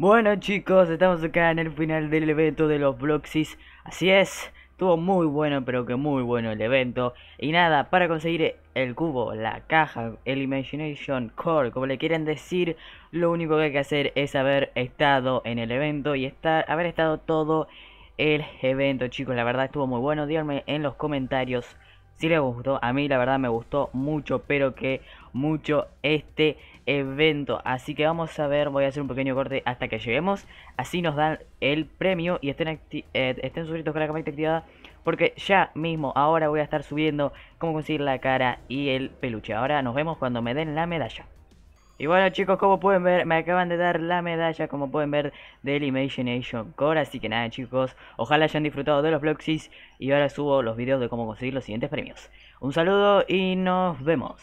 Bueno chicos, estamos acá en el final del evento de los Bloxys. Así es, estuvo muy bueno, pero que muy bueno el evento. Y nada, para conseguir el cubo, la caja, el Imagination Core, como le quieren decir, lo único que hay que hacer es haber estado en el evento y haber estado todo el evento, chicos. La verdad estuvo muy bueno. Díganme en los comentarios si les gustó. A mí la verdad me gustó mucho, pero que mucho este evento. Así que vamos a ver, voy a hacer un pequeño corte hasta que lleguemos. Así nos dan el premio y estén, eh, suscritos con la campanita activada. Porque ya mismo, ahora voy a estar subiendo cómo conseguir la cara y el peluche. Ahora nos vemos cuando me den la medalla. Y bueno chicos, como pueden ver, me acaban de dar la medalla, como pueden ver, del Imagination Core. Así que nada chicos, ojalá hayan disfrutado de los vlogsys y ahora subo los videos de cómo conseguir los siguientes premios. Un saludo y nos vemos.